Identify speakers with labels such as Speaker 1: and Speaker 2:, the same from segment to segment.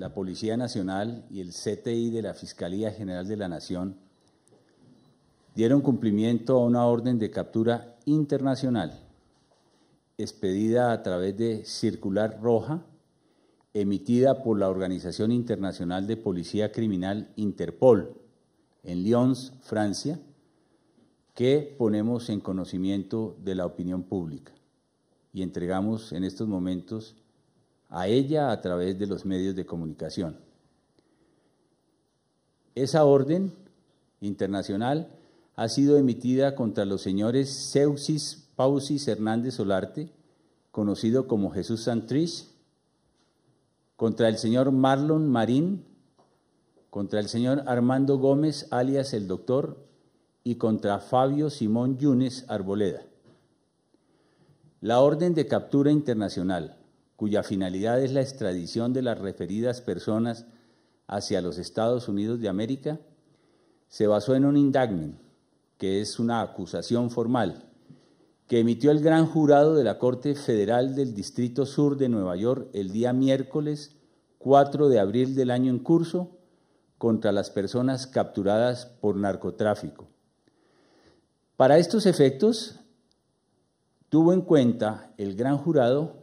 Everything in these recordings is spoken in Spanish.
Speaker 1: la Policía Nacional y el CTI de la Fiscalía General de la Nación dieron cumplimiento a una orden de captura internacional expedida a través de circular roja emitida por la Organización Internacional de Policía Criminal Interpol en Lyons, Francia, que ponemos en conocimiento de la opinión pública y entregamos en estos momentos a ella a través de los medios de comunicación. Esa orden internacional ha sido emitida contra los señores Ceusis Pausis Hernández Solarte, conocido como Jesús Santrich, contra el señor Marlon Marín, contra el señor Armando Gómez, alias el doctor, y contra Fabio Simón Yunes Arboleda. La orden de captura internacional cuya finalidad es la extradición de las referidas personas hacia los Estados Unidos de América, se basó en un indagmen, que es una acusación formal, que emitió el gran jurado de la Corte Federal del Distrito Sur de Nueva York el día miércoles 4 de abril del año en curso contra las personas capturadas por narcotráfico. Para estos efectos, tuvo en cuenta el gran jurado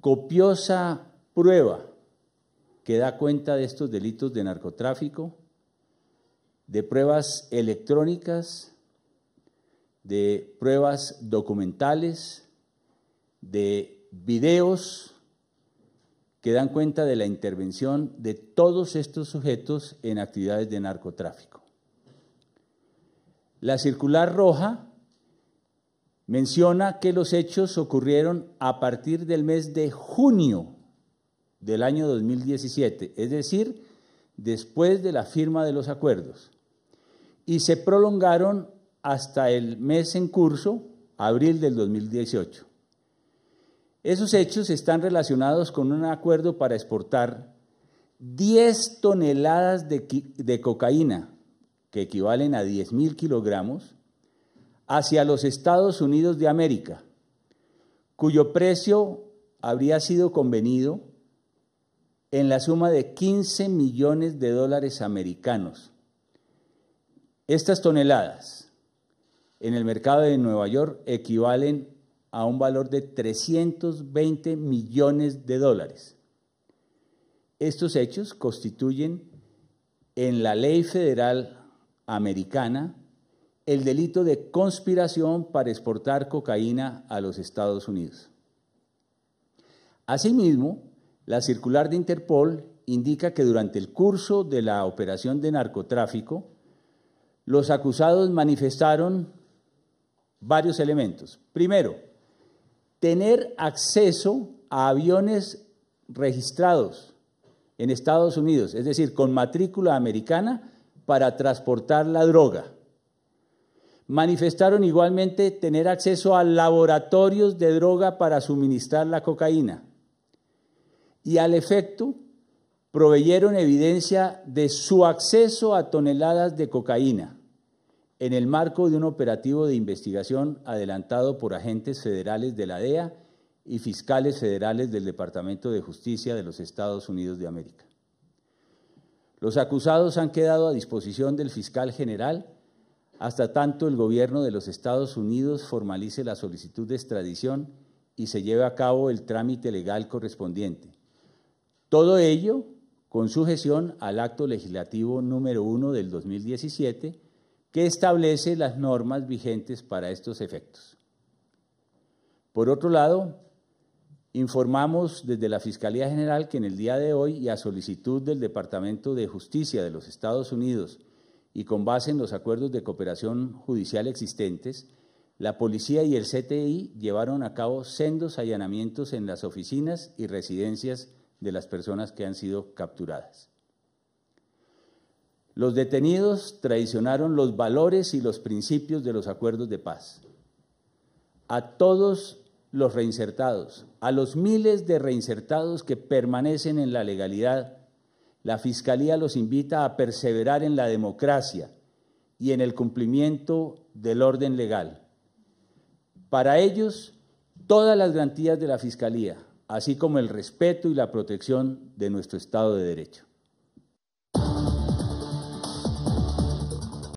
Speaker 1: copiosa prueba que da cuenta de estos delitos de narcotráfico, de pruebas electrónicas, de pruebas documentales, de videos que dan cuenta de la intervención de todos estos sujetos en actividades de narcotráfico. La circular roja menciona que los hechos ocurrieron a partir del mes de junio del año 2017, es decir, después de la firma de los acuerdos, y se prolongaron hasta el mes en curso, abril del 2018. Esos hechos están relacionados con un acuerdo para exportar 10 toneladas de, cocaína, que equivalen a 10.000 kilogramos, hacia los Estados Unidos de América, cuyo precio habría sido convenido en la suma de 15 millones de dólares americanos. Estas toneladas en el mercado de Nueva York equivalen a un valor de 320 millones de dólares. Estos hechos constituyen en la ley federal americana el delito de conspiración para exportar cocaína a los Estados Unidos. Asimismo, la circular de Interpol indica que durante el curso de la operación de narcotráfico, los acusados manifestaron varios elementos. Primero, tener acceso a aviones registrados en Estados Unidos, es decir, con matrícula americana para transportar la droga manifestaron igualmente tener acceso a laboratorios de droga para suministrar la cocaína y al efecto proveyeron evidencia de su acceso a toneladas de cocaína en el marco de un operativo de investigación adelantado por agentes federales de la DEA y fiscales federales del Departamento de Justicia de los Estados Unidos de América. Los acusados han quedado a disposición del fiscal general hasta tanto el gobierno de los Estados Unidos formalice la solicitud de extradición y se lleve a cabo el trámite legal correspondiente. Todo ello con sujeción al acto legislativo número 1 del 2017 que establece las normas vigentes para estos efectos. Por otro lado, informamos desde la Fiscalía General que en el día de hoy y a solicitud del Departamento de Justicia de los Estados Unidos, y con base en los acuerdos de cooperación judicial existentes, la policía y el CTI llevaron a cabo sendos allanamientos en las oficinas y residencias de las personas que han sido capturadas. Los detenidos traicionaron los valores y los principios de los acuerdos de paz. A todos los reinsertados, a los miles de reinsertados que permanecen en la legalidad, la Fiscalía los invita a perseverar en la democracia y en el cumplimiento del orden legal. Para ellos, todas las garantías de la Fiscalía, así como el respeto y la protección de nuestro Estado de Derecho.